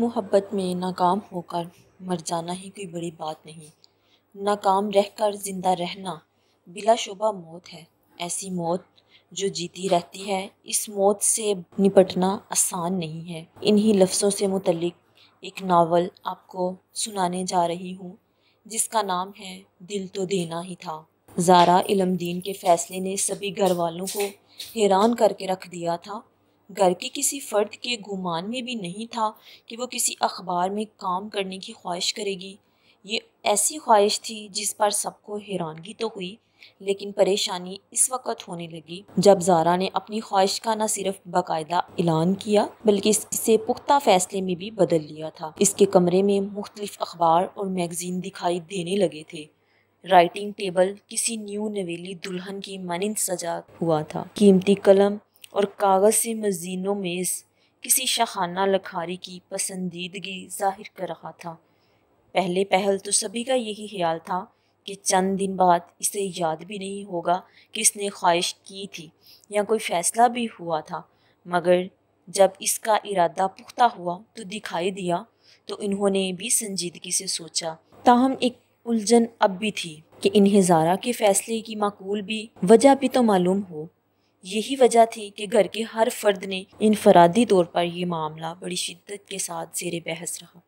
मोहब्बत में नाकाम होकर मर जाना ही कोई बड़ी बात नहीं नाकाम रहकर ज़िंदा रहना बिला शुबा मौत है ऐसी मौत जो जीती रहती है इस मौत से निपटना आसान नहीं है इन्हीं लफ्ज़ों से मुतलिक एक नावल आपको सुनाने जा रही हूँ जिसका नाम है दिल तो देना ही था ज़ारा इलमदीन के फ़ैसले ने सभी घर वालों को हैरान करके रख दिया था घर के किसी फ़र्द के गुमान में भी नहीं था कि वो किसी अखबार में काम करने की ख्वाहिश करेगी ये ऐसी ख्वाहिश थी जिस पर सबको हैरानगी तो हुई लेकिन परेशानी इस वक्त होने लगी जब जारा ने अपनी ख्वाहिश का न सिर्फ बाकायदा ऐलान किया बल्कि इसे पुख्ता फैसले में भी बदल लिया था इसके कमरे में मुख्तलिफ अखबार और मैगजीन दिखाई देने लगे थे राइटिंग टेबल किसी न्यू नवेली दुल्हन की मानंद सजा हुआ था कीमती कलम और कागज़ से मजीनों में किसी शाहाना लखारी की पसंदीदगी जाहिर कर रहा था पहले पहल तो सभी का यही ख्याल था कि चंद दिन बाद इसे याद भी नहीं होगा कि इसने ख्वाहिश की थी या कोई फ़ैसला भी हुआ था मगर जब इसका इरादा पुख्ता हुआ तो दिखाई दिया तो इन्होंने भी संजीदगी से सोचा ताहम एक उलझन अब भी थी कि इन्हें जारा के फ़ैसले की माकूल भी वजह भी तो मालूम हो यही वजह थी कि घर के हर फर्द ने इनफरादी तौर पर यह मामला बड़ी शिद्दत के साथ जेर बहस रहा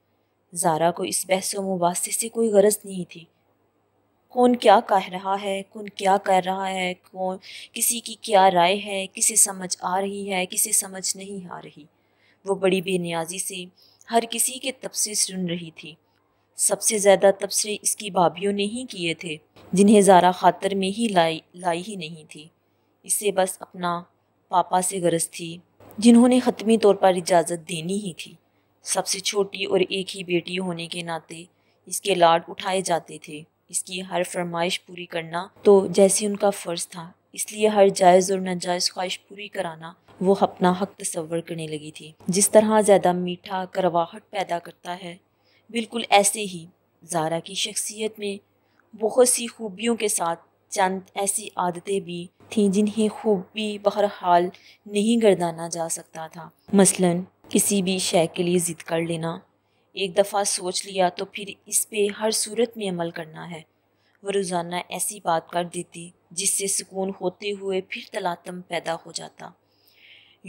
जारा को इस बहस व मुबासे से कोई गरज नहीं थी कौन क्या कह रहा है कौन क्या कर रहा है कौन किसी की क्या राय है किसे समझ आ रही है किसे समझ नहीं आ रही वो बड़ी बेनियाजी से हर किसी के तबसे सुन रही थी सबसे ज़्यादा तबसे इसकी भाभीियों ने ही किए थे जिन्हें जारा खातर में ही लाई लाई ही नहीं थी इसे बस अपना पापा से गरज थी जिन्होंने हतमी तौर पर इजाज़त देनी ही थी सबसे छोटी और एक ही बेटी होने के नाते इसके लाड उठाए जाते थे इसकी हर फरमाइश पूरी करना तो जैसे उनका फ़र्ज था इसलिए हर जायज़ और नाजायज़ ख्वाहिश पूरी कराना वो अपना हक तस्वर करने लगी थी जिस तरह ज़्यादा मीठा करवाहट पैदा करता है बिल्कुल ऐसे ही जारा की शख्सियत में बहुत सी खूबियों के साथ चंद ऐसी आदतें भी थीं जिन्हें खूब भी बहरहाल नहीं गर्दाना जा सकता था मसलन किसी भी शय के लिए ज़िद कर लेना एक दफ़ा सोच लिया तो फिर इस पे हर सूरत में अमल करना है वह रोज़ाना ऐसी बात कर देती जिससे सुकून होते हुए फिर तलातम पैदा हो जाता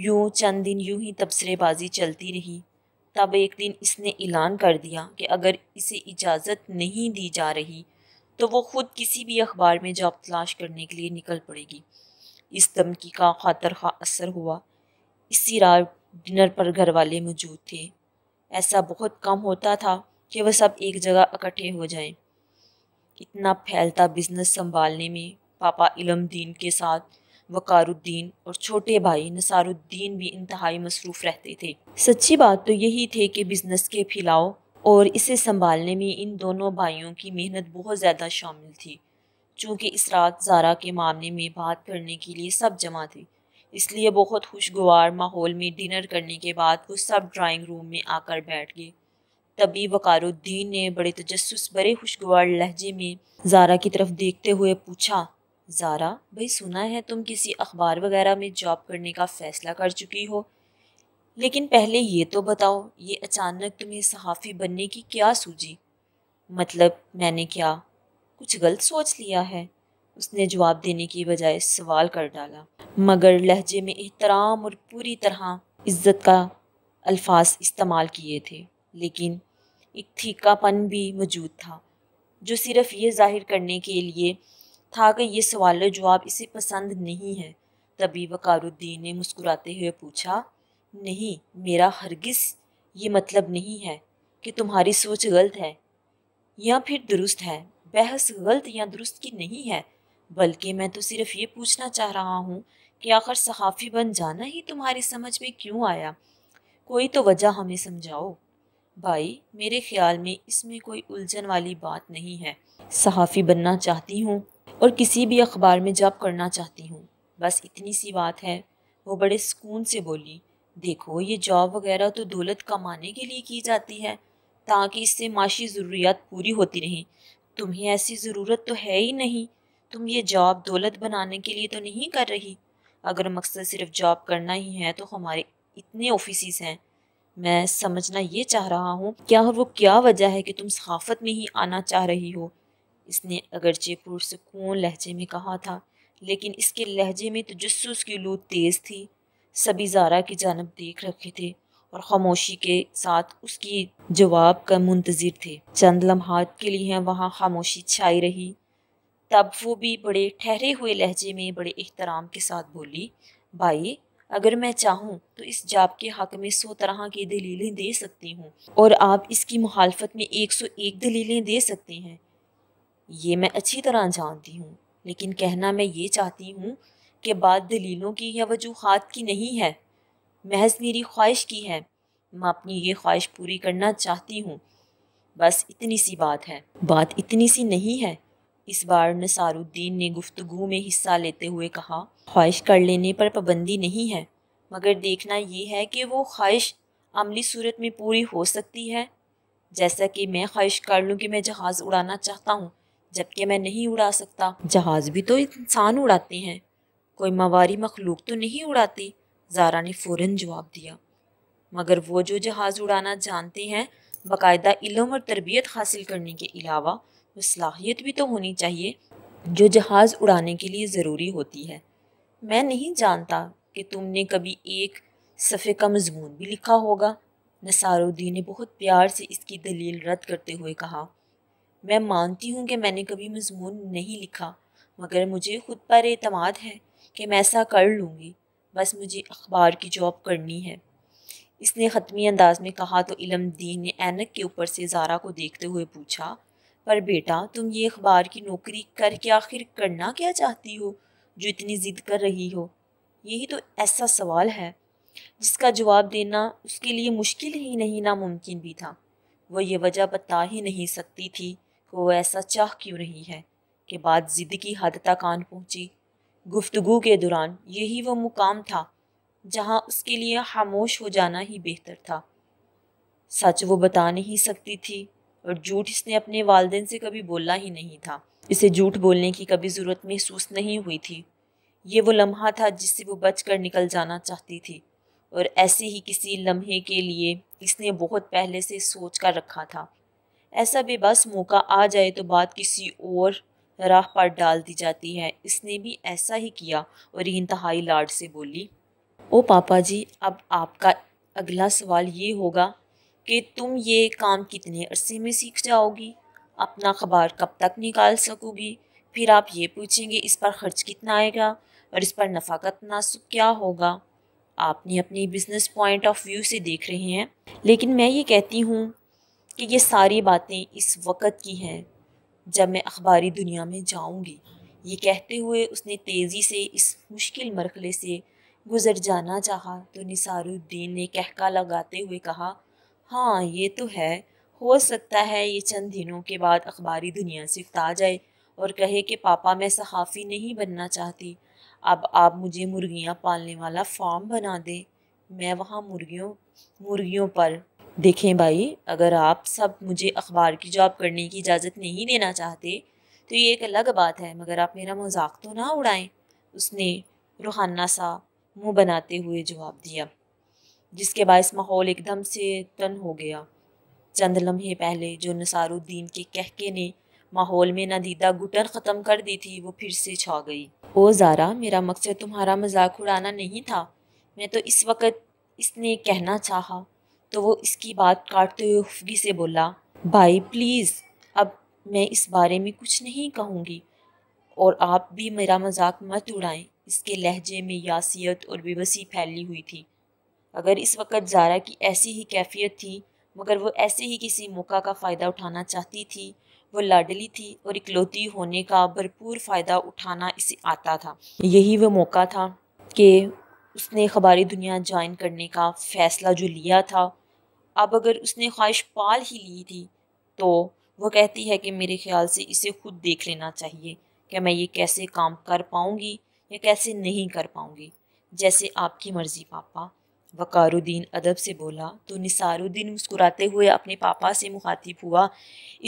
यूँ चंद दिन यूँ ही तबसरेबाजी चलती रही तब एक दिन इसने ऐलान कर दिया कि अगर इसे इजाज़त नहीं दी जा रही तो वो खुद किसी भी अखबार में जॉब तलाश करने के लिए निकल पड़ेगी इस धमकी का खातर खा असर हुआ इसी रात डिनर पर घर वाले मौजूद थे ऐसा बहुत कम होता था कि वह सब एक जगह इकट्ठे हो जाएं। इतना फैलता बिजनेस संभालने में पापा इलमदीन के साथ वकारुद्दीन और छोटे भाई नसारुद्दीन भी इंतहाई मसरूफ़ रहते थे सच्ची बात तो यही थे कि बिजनेस के फैलाओ और इसे संभालने में इन दोनों भाइयों की मेहनत बहुत ज़्यादा शामिल थी चूँकि इस रात जारा के मामले में बात करने के लिए सब जमा थे इसलिए बहुत खुशगवार माहौल में डिनर करने के बाद वो सब ड्राइंग रूम में आकर बैठ गए तभी वकारुद्दीन ने बड़े तजस्स बड़े खुशगवार लहजे में जारा की तरफ देखते हुए पूछा जारा भाई सुना है तुम किसी अखबार वगैरह में जॉब करने का फ़ैसला कर चुकी हो लेकिन पहले ये तो बताओ ये अचानक तुम्हें सहाफ़ी बनने की क्या सूझी मतलब मैंने क्या कुछ गलत सोच लिया है उसने जवाब देने की बजाय सवाल कर डाला मगर लहजे में एहतराम और पूरी तरह इज्जत का अल्फाज इस्तेमाल किए थे लेकिन एक थीकापन भी मौजूद था जो सिर्फ ये जाहिर करने के लिए था कि यह सवाल जवाब इसे पसंद नहीं है तभी वकारुद्दीन ने मुस्कुराते हुए पूछा नहीं मेरा हरगिज़ ये मतलब नहीं है कि तुम्हारी सोच गलत है या फिर दुरुस्त है बहस गलत या दुरुस्त की नहीं है बल्कि मैं तो सिर्फ ये पूछना चाह रहा हूँ कि आखिर सहाफ़ी बन जाना ही तुम्हारी समझ में क्यों आया कोई तो वजह हमें समझाओ भाई मेरे ख्याल में इसमें कोई उलझन वाली बात नहीं है सहाफ़ी बनना चाहती हूँ और किसी भी अखबार में जॉब करना चाहती हूँ बस इतनी सी बात है वो बड़े सुकून से बोली देखो ये जॉब वगैरह तो दौलत कमाने के लिए की जाती है ताकि इससे माशी ज़रूरियात पूरी होती रहें तुम्हें ऐसी ज़रूरत तो है ही नहीं तुम ये जॉब दौलत बनाने के लिए तो नहीं कर रही अगर मकसद सिर्फ जॉब करना ही है तो हमारे इतने ऑफिस हैं मैं समझना ये चाह रहा हूँ क्या वो क्या वजह है कि तुम सहाफ़त में ही आना चाह रही हो इसने अगरचे पुरसकून लहजे में कहा था लेकिन इसके लहजे में तो जस्सूस की लू तेज़ थी सभी जारा की जानब देख रखे थे और खामोशी के साथ उसकी जवाब का मुंतज़र थे चंद लम्हात के लिए वहाँ खामोशी छाई रही तब वो भी बड़े ठहरे हुए लहजे में बड़े एहतराम के साथ बोली भाई अगर मैं चाहूँ तो इस जाप के हक में सौ तरह की दलीलें दे सकती हूँ और आप इसकी मुखालफत में एक सौ एक दलीलें दे सकते हैं ये मैं अच्छी तरह जानती हूँ लेकिन कहना मैं ये चाहती हूँ के बाद दलीलों की या वजूहत की नहीं है महज मेरी ख्वाहिश की है मैं अपनी ये ख्वाहिश पूरी करना चाहती हूँ बस इतनी सी बात है बात इतनी सी नहीं है इस बार नसारुद्दीन ने गुफ्तु में हिस्सा लेते हुए कहा ख्वाहिश कर लेने पर पाबंदी नहीं है मगर देखना यह है कि वो ख्वाहिश अमली सूरत में पूरी हो सकती है जैसा कि मैं ख्वाहिश कर लूँ कि मैं जहाज़ उड़ाना चाहता हूँ जबकि मैं नहीं उड़ा सकता जहाज़ भी तो इंसान उड़ाते हैं कोई मवारी मखलूक तो नहीं उड़ाती जारा ने फ़ौरन जवाब दिया मगर वो जो जहाज़ उड़ाना जानते हैं बाकायदा इलम और तरबियत हासिल करने के अलावा वो सलाहियत भी तो होनी चाहिए जो जहाज़ उड़ाने के लिए ज़रूरी होती है मैं नहीं जानता कि तुमने कभी एक सफ़े का मजमून भी लिखा होगा नसारुद्दीन ने बहुत प्यार से इसकी दलील रद्द करते हुए कहा मैं मानती हूँ कि मैंने कभी मजमून नहीं लिखा मगर मुझे खुद पर अतमाद है कि मैं ऐसा कर लूँगी बस मुझे अखबार की जॉब करनी है इसने ख़त्मी अंदाज में कहा तो दीन ने ऐनक के ऊपर से जारा को देखते हुए पूछा पर बेटा तुम ये अखबार की नौकरी करके आखिर करना क्या चाहती हो जो इतनी ज़िद कर रही हो यही तो ऐसा सवाल है जिसका जवाब देना उसके लिए मुश्किल ही नहीं नामुमकिन भी था वह यह वजह बता ही नहीं सकती थी कि वह ऐसा चाह क्यों रही है कि बात ज़िद की हद तक आन पहुँची गुफ्तु के दौरान यही वो मुकाम था जहाँ उसके लिए खामोश हो जाना ही बेहतर था सच वो बता नहीं सकती थी और झूठ इसने अपने वालदेन से कभी बोला ही नहीं था इसे झूठ बोलने की कभी ज़रूरत महसूस नहीं हुई थी ये वो लम्हा था जिससे वो बच कर निकल जाना चाहती थी और ऐसे ही किसी लम्हे के लिए इसने बहुत पहले से सोच कर रखा था ऐसा बेबस मौका आ जाए तो बात किसी और राह पर डाल दी जाती है इसने भी ऐसा ही किया और इंतहाई लाड से बोली ओ पापा जी अब आपका अगला सवाल ये होगा कि तुम ये काम कितने अरसे में सीख जाओगी अपना अखबार कब तक निकाल सकोगी फिर आप ये पूछेंगे इस पर खर्च कितना आएगा और इस पर नफ़ा का तनासब क्या होगा आपने अपनी बिज़नेस पॉइंट ऑफ व्यू से देख रहे हैं लेकिन मैं ये कहती हूँ कि ये सारी बातें इस वक्त की हैं जब मैं अखबारी दुनिया में जाऊंगी ये कहते हुए उसने तेज़ी से इस मुश्किल मरखले से गुज़र जाना चाहा तो निसारुद्दीन ने कहका लगाते हुए कहा हाँ ये तो है हो सकता है ये चंद दिनों के बाद अखबारी दुनिया से आ जाए और कहे कि पापा मैं सहाफ़ी नहीं बनना चाहती अब आप मुझे मुर्गियाँ पालने वाला फार्म बना दें मैं वहाँ मुर्गियों मुर्गियों पर देखें भाई अगर आप सब मुझे अखबार की जॉब करने की इजाज़त नहीं देना चाहते तो ये एक अलग बात है मगर आप मेरा मजाक तो ना उड़ाएं उसने रूहाना सा मुंह बनाते हुए जवाब दिया जिसके बायस माहौल एकदम से तन हो गया चंद लम्हे पहले जो नसारुद्दीन के कहके ने माहौल में नदीदा घुटन ख़त्म कर दी थी वो फिर से छा गई ओ ज़ारा मेरा मकसद तुम्हारा मजाक उड़ाना नहीं था मैं तो इस वक्त इसने कहना चाहा तो वो इसकी बात काटते हुए उफगी से बोला भाई प्लीज़ अब मैं इस बारे में कुछ नहीं कहूँगी और आप भी मेरा मजाक मत उड़ाएं इसके लहजे में यासियत और बेबसी फैली हुई थी अगर इस वक्त जारा की ऐसी ही कैफियत थी मगर वो ऐसे ही किसी मौका का फ़ायदा उठाना चाहती थी वो लाडली थी और इकलौती होने का भरपूर फ़ायदा उठाना इसे आता था यही वो मौका था कि उसने खबारी दुनिया ज्वाइन करने का फ़ैसला जो लिया था अब अगर उसने ख्वाहिश पाल ही ली थी तो वह कहती है कि मेरे ख्याल से इसे खुद देख लेना चाहिए कि मैं ये कैसे काम कर पाऊँगी या कैसे नहीं कर पाऊँगी जैसे आपकी मर्ज़ी पापा वकारुद्दीन अदब से बोला तो निसारुद्दीन मुस्कुराते हुए अपने पापा से मुखातिब हुआ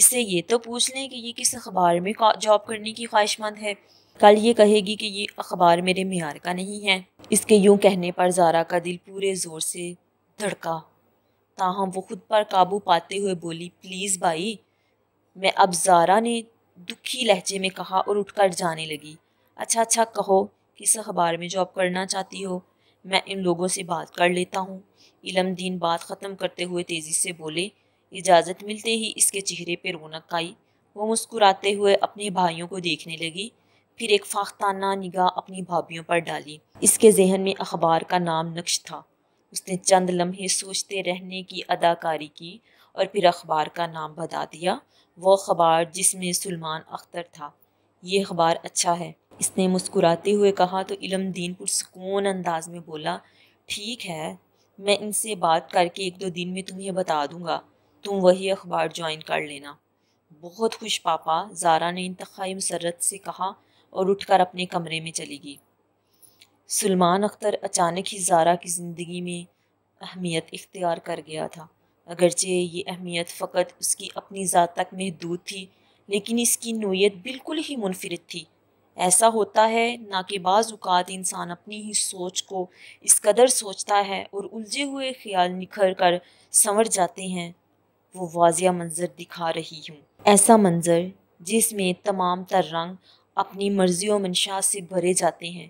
इससे ये तो पूछ लें कि ये किस अखबार में जॉब करने की ख्वाहिशमंद है कल ये कहेगी कि ये अखबार मेरे मैार का नहीं है इसके यूं कहने पर जारा का दिल पूरे ज़ोर से धड़का ताहम वो ख़ुद पर काबू पाते हुए बोली प्लीज़ भाई मैं अब जारा ने दुखी लहजे में कहा और उठकर जाने लगी अच्छा अच्छा कहो किस अखबार में जॉब करना चाहती हो मैं इन लोगों से बात कर लेता हूँ इलम दीन बात ख़त्म करते हुए तेज़ी से बोले इजाज़त मिलते ही इसके चेहरे पर रौनक आई वो मुस्कुराते हुए अपने भाइयों को देखने लगी फिर एक फाख्ताना निगाह अपनी भाभीियों पर डाली इसके जहन में अखबार का नाम नक्श था उसने चंद लम्हे सोचते रहने की अदाकारी की और फिर अखबार का नाम बता दिया वो अखबार जिसमें सलमान अख्तर था ये अखबार अच्छा है इसने मुस्कुराते हुए कहा तो इलम दीन पुरसकून अंदाज में बोला ठीक है मैं इनसे बात करके एक दो दिन में तुम्हें बता दूंगा तुम वही अखबार ज्वाइन कर लेना बहुत खुश पापा जारा ने इंतहाई मसरत से कहा और उठकर अपने कमरे में चली गई सलमान अख्तर अचानक ही जारा की ज़िंदगी में अहमियत इख्तियार कर गया था अगरचे ये अहमियत फ़कत उसकी अपनी ज़ात तक महदूद थी लेकिन इसकी नोयत बिल्कुल ही मुनफरद थी ऐसा होता है ना कि बाज़ात इंसान अपनी ही सोच को इस कदर सोचता है और उलझे हुए ख्याल निखर कर संवर जाते हैं वो वाजिया मंज़र दिखा रही हूँ ऐसा मंज़र जिसमें तमाम तर रंग अपनी मर्जी और मंशा से भरे जाते हैं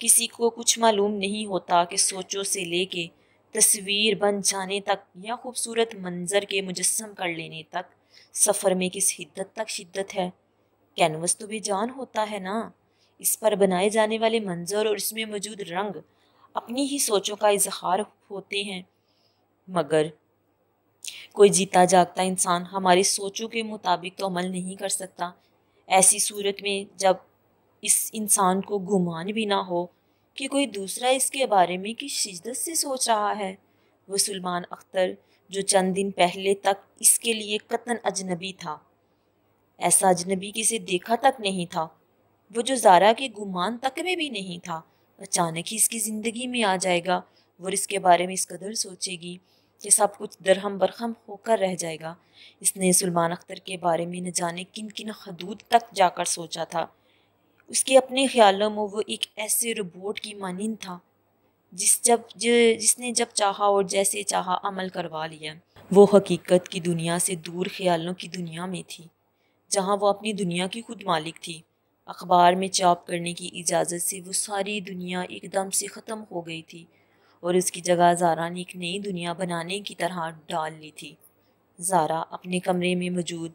किसी को कुछ मालूम नहीं होता कि सोचों से लेके तस्वीर बन जाने तक या खूबसूरत मंजर के मुजस्म कर लेने तक सफ़र में किस हिद्दत तक शिद्दत है कैनवस तो भी जान होता है ना इस पर बनाए जाने वाले मंजर और इसमें मौजूद रंग अपनी ही सोचों का इजहार होते हैं मगर कोई जीता जागता इंसान हमारी सोचों के मुताबिक तो अमल नहीं कर सकता ऐसी सूरत में जब इस इंसान को गुमान भी ना हो कि कोई दूसरा इसके बारे में कि शिदत से सोच रहा है वह सलमान अख्तर जो चंद दिन पहले तक इसके लिए कतन अजनबी था ऐसा अजनबी किसे देखा तक नहीं था वो जो जारा के गुमान तक में भी नहीं था अचानक ही इसकी ज़िंदगी में आ जाएगा और इसके बारे में इस कदर सोचेगी ये सब कुछ दरहम बरहम होकर रह जाएगा इसने सलमान अख्तर के बारे में न जाने किन किन हदूद तक जाकर सोचा था उसके अपने ख्यालों में वो एक ऐसे रोबोट की मानंद था जिस जब जिसने जब चाहा और जैसे चाहा अमल करवा लिया वो हकीकत की दुनिया से दूर ख्यालों की दुनिया में थी जहाँ वो अपनी दुनिया की खुद मालिक थी अखबार में चाप करने की इजाज़त से वो सारी दुनिया एकदम से ख़त्म हो गई थी और उसकी जगह जारा ने एक नई दुनिया बनाने की तरह डाल ली थी जारा अपने कमरे में मौजूद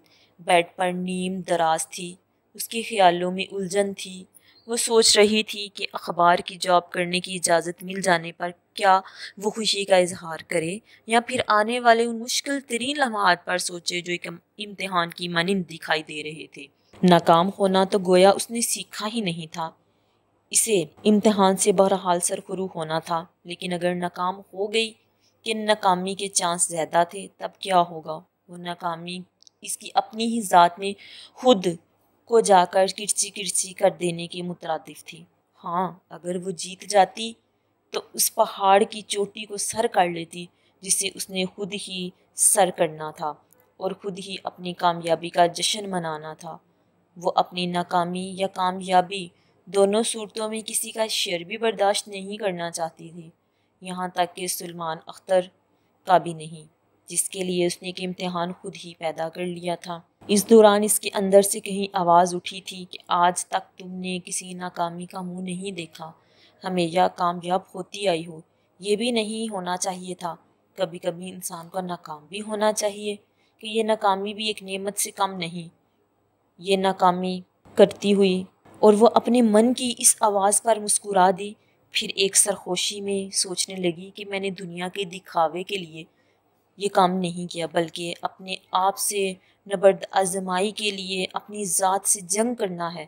बेड पर नीम दराज थी उसके ख्यालों में उलझन थी वो सोच रही थी कि अखबार की जॉब करने की इजाज़त मिल जाने पर क्या वो खुशी का इजहार करे या फिर आने वाले उन मुश्किल तरीन लम्हात पर सोचे जो एक इम्तहान की मानंद दिखाई दे रहे थे नाकाम होना तो गोया उसने सीखा ही नहीं था इसे इम्तहान से बहरहाल सरखरू होना था लेकिन अगर नाकाम हो गई कि नाकामी के चांस ज़्यादा थे तब क्या होगा वो नाकामी इसकी अपनी ही ज़ात में खुद को जाकर किरची किरची कर देने के मुतरदफ थी हाँ अगर वो जीत जाती तो उस पहाड़ की चोटी को सर कर लेती जिसे उसने खुद ही सर करना था और खुद ही अपनी कामयाबी का जश्न मनाना था वो अपनी नाकामी या कामयाबी दोनों सूरतों में किसी का शेर भी बर्दाश्त नहीं करना चाहती थी यहाँ तक कि सलमान अख्तर का भी नहीं जिसके लिए उसने कि इम्तहान खुद ही पैदा कर लिया था इस दौरान इसके अंदर से कहीं आवाज़ उठी थी कि आज तक तुमने किसी नाकामी का मुंह नहीं देखा हमें यह कामयाब होती आई हो ये भी नहीं होना चाहिए था कभी कभी इंसान का नाकाम भी होना चाहिए कि यह नाकामी भी एक नेमत से कम नहीं ये नाकामी करती हुई और वह अपने मन की इस आवाज़ पर मुस्कुरा दी फिर एक सरखोशी में सोचने लगी कि मैंने दुनिया के दिखावे के लिए ये काम नहीं किया बल्कि अपने आप से नबर्द आजमाई के लिए अपनी ज़ात से जंग करना है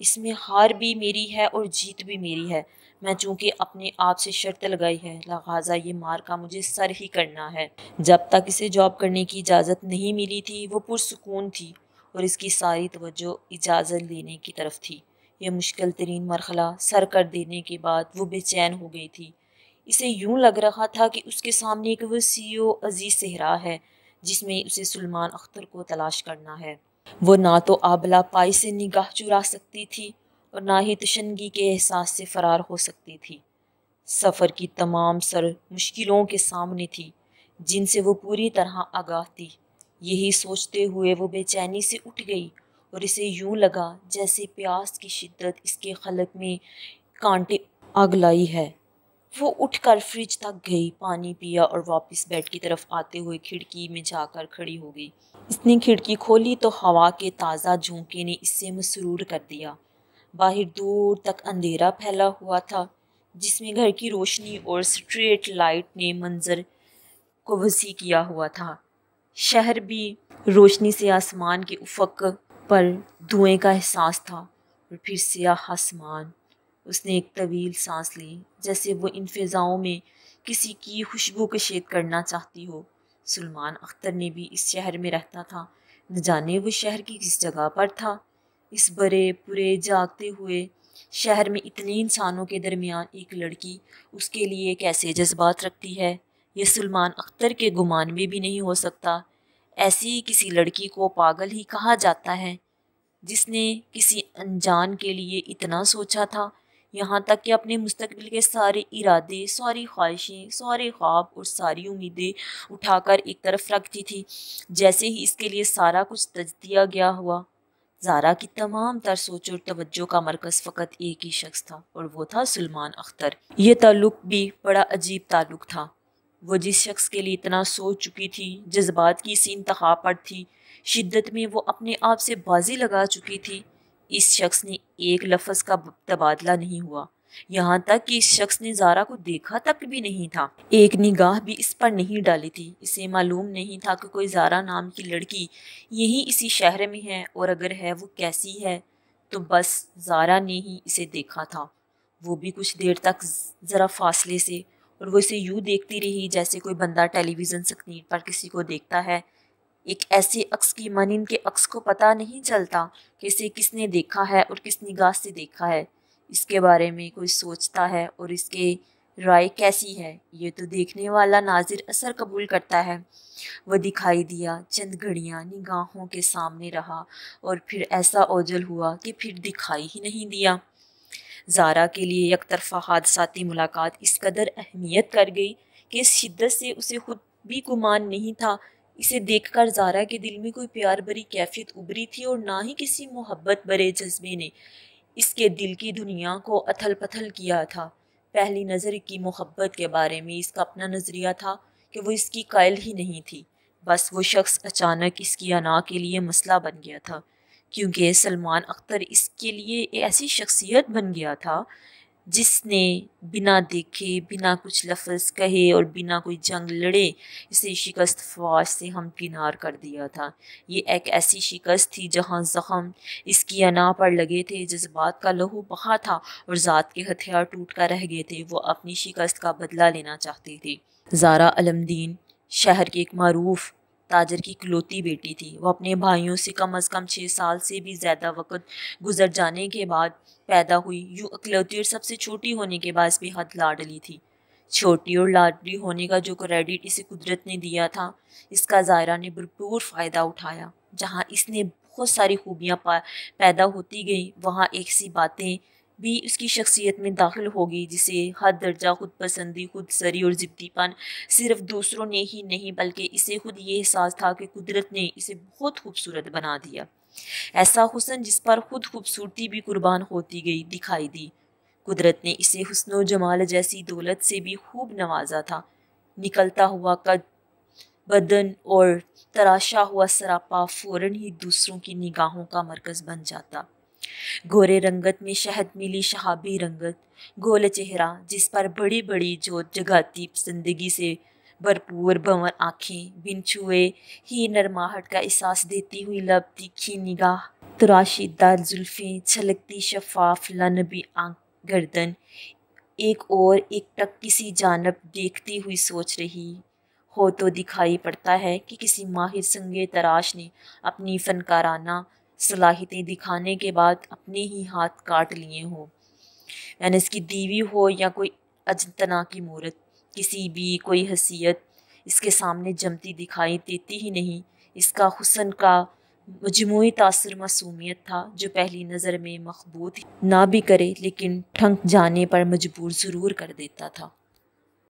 इसमें हार भी मेरी है और जीत भी मेरी है मैं चूँकि अपने आप से शर्त लगाई है लिहाजा ये मार का मुझे सर ही करना है जब तक इसे जॉब करने की इजाज़त नहीं मिली थी वो पुरसकून थी और इसकी सारी तवज्जो इजाज़त लेने की तरफ थी यह मुश्किल तरीन मरखला सर कर देने के बाद वो बेचैन हो गई थी इसे यूं लग रहा था कि उसके सामने एक ओ e अजीज़ सेहरा है जिसमें उसे सलमान अख्तर को तलाश करना है वो ना तो आबला पाई से निगाह चुरा सकती थी और ना ही तशनगी के एहसास से फ़रार हो सकती थी सफ़र की तमाम सर मुश्किलों के सामने थी जिनसे वो पूरी तरह आगाह थी यही सोचते हुए वो बेचैनी से उठ गई और इसे यूं लगा जैसे प्यास की शिद्दत इसके खलक में कांटे आग लाई है वो उठकर फ्रिज तक गई पानी पिया और वापस बेड की तरफ आते हुए खिड़की में जाकर खड़ी हो गई इसने खिड़की खोली तो हवा के ताज़ा झोंके ने इससे मसरूर कर दिया बाहर दूर तक अंधेरा फैला हुआ था जिसमें घर की रोशनी और स्ट्रीट लाइट ने मंजर को वसी किया हुआ था शहर भी रोशनी से आसमान के उफक पर धुएं का एहसास था और फिर स्याह आसमान उसने एक तवील सांस ली जैसे वो इन फिज़ाओं में किसी की खुशबू शेद करना चाहती हो सलमान अख्तर ने भी इस शहर में रहता था न जाने वो शहर की किस जगह पर था इस बड़े पूरे जागते हुए शहर में इतने इंसानों के दरमियान एक लड़की उसके लिए कैसे जज्बात रखती है यह सलमान अख्तर के गुमान में भी नहीं हो सकता ऐसी किसी लड़की को पागल ही कहा जाता है जिसने किसी अनजान के लिए इतना सोचा था यहाँ तक कि अपने मुस्तकबिल के सारे इरादे सारी ख्वाहिशें सारे ख्वाब और सारी उम्मीदें उठाकर एक तरफ रखती थी जैसे ही इसके लिए सारा कुछ तज दिया गया हुआ जारा की तमाम तर सोच और तवज्जो का मरकज़ फ़कत एक ही शख्स था और वो था सलमान अख्तर ये ताल्लुक़ भी बड़ा अजीब ताल्लुक़ था वो जिस शख्स के लिए इतना सोच चुकी थी जज्बात की सी इंतहा पर थी शिद्दत में वो अपने आप से बाजी लगा चुकी थी इस शख्स ने एक लफ्ज़ का तबादला नहीं हुआ यहाँ तक कि इस शख्स ने जारा को देखा तक भी नहीं था एक निगाह भी इस पर नहीं डाली थी इसे मालूम नहीं था कि कोई जारा नाम की लड़की यही इसी शहर में है और अगर है वो कैसी है तो बस जारा ने ही इसे देखा था वो भी कुछ देर तक ज़रा फासले से और वो इसे यूँ देखती रही जैसे कोई बंदा टेलीविज़न स्क्रीन पर किसी को देखता है एक ऐसे अक्स की मानिंद के अक्स को पता नहीं चलता कि इसे किसने देखा है और किस निगाह से देखा है इसके बारे में कोई सोचता है और इसके राय कैसी है ये तो देखने वाला नाजिर असर कबूल करता है वह दिखाई दिया चंद घड़ियाँ निगाहों के सामने रहा और फिर ऐसा ओझल हुआ कि फिर दिखाई ही नहीं दिया जारा के लिए एक तरफा हादसाती मुलाकात इस कदर अहमियत कर गई कि इस शिद्दत से उसे खुद भी गुमान नहीं था इसे देखकर जारा के दिल में कोई प्यार भरी कैफियत उभरी थी और ना ही किसी मोहब्बत भरे जज्बे ने इसके दिल की दुनिया को अथल पथल किया था पहली नज़र की मोहब्बत के बारे में इसका अपना नज़रिया था कि वो इसकी कायल ही नहीं थी बस वो शख्स अचानक इसकी अना के लिए मसला बन गया था क्योंकि सलमान अख्तर इसके लिए ऐसी शख्सियत बन गया था जिसने बिना देखे बिना कुछ लफ्ज़ कहे और बिना कोई जंग लड़े इसे शिकस्त फवाज से हमकिनार कर दिया था ये एक ऐसी शिकस्त थी जहाँ ज़ख़म इसकी अना पर लगे थे जज्बात का लहू बहा था और ज़ात के हथियार टूट कर रह गए थे वो अपनी शिकस्त का बदला लेना चाहती थी जारा अलमदीन शहर के एक मरूफ़ ताजर की इकलौती बेटी थी वो अपने भाइयों से कम अज़ कम छः साल से भी ज़्यादा वक़्त गुजर जाने के बाद पैदा हुई यूँ अकलौती और सबसे छोटी होने के बाद बेहद लाडली थी छोटी और लाडली होने का जो क्रेडिट इसे कुदरत ने दिया था इसका जायरा ने भरपूर फ़ायदा उठाया जहाँ इसने बहुत सारी खूबियाँ पैदा होती गई वहाँ एक सी बातें भी उसकी शख्सियत में दाखिल होगी जिसे हर दर्जा खुद पसंदी खुद सरी और ज़िद्दीपन सिर्फ दूसरों ने ही नहीं बल्कि इसे खुद ये एहसास था कि कुदरत ने इसे बहुत खूबसूरत बना दिया ऐसा हुसन जिस पर खुद खूबसूरती भी कुर्बान होती गई दिखाई दी कुदरत ने इसे हसन जमाल जैसी दौलत से भी खूब नवाजा था निकलता हुआ कद बदन और तराशा हुआ सरापा फ़ौरन ही दूसरों की निगाहों का मरकज़ बन जाता गोरे रंगत में शहद मिली शहाबी रंगत गोल चेहरा जिस पर बड़ी बड़ी जोत जगाती जिंदगी से भरपूर भंवर आँखें बिन छुए ही नरमाहट का एहसास देती हुई लब तीखी निगाह तराशीदार जुल्फ़ें छलकती शफाफ लनबी आँख गर्दन एक और एक टक किसी जानब देखती हुई सोच रही हो तो दिखाई पड़ता है कि किसी माहिर संगे तराश ने अपनी फनकाराना सलाहितें दिखाने के बाद अपने ही हाथ काट लिए हो यानी इसकी दीवी हो या कोई अजतना की मूर्त किसी भी कोई हसीयत इसके सामने जमती दिखाई देती ही नहीं इसका हुसन का मजमू तासर मासूमियत था जो पहली नज़र में मकबूत ना भी करे लेकिन ठंक जाने पर मजबूर ज़रूर कर देता था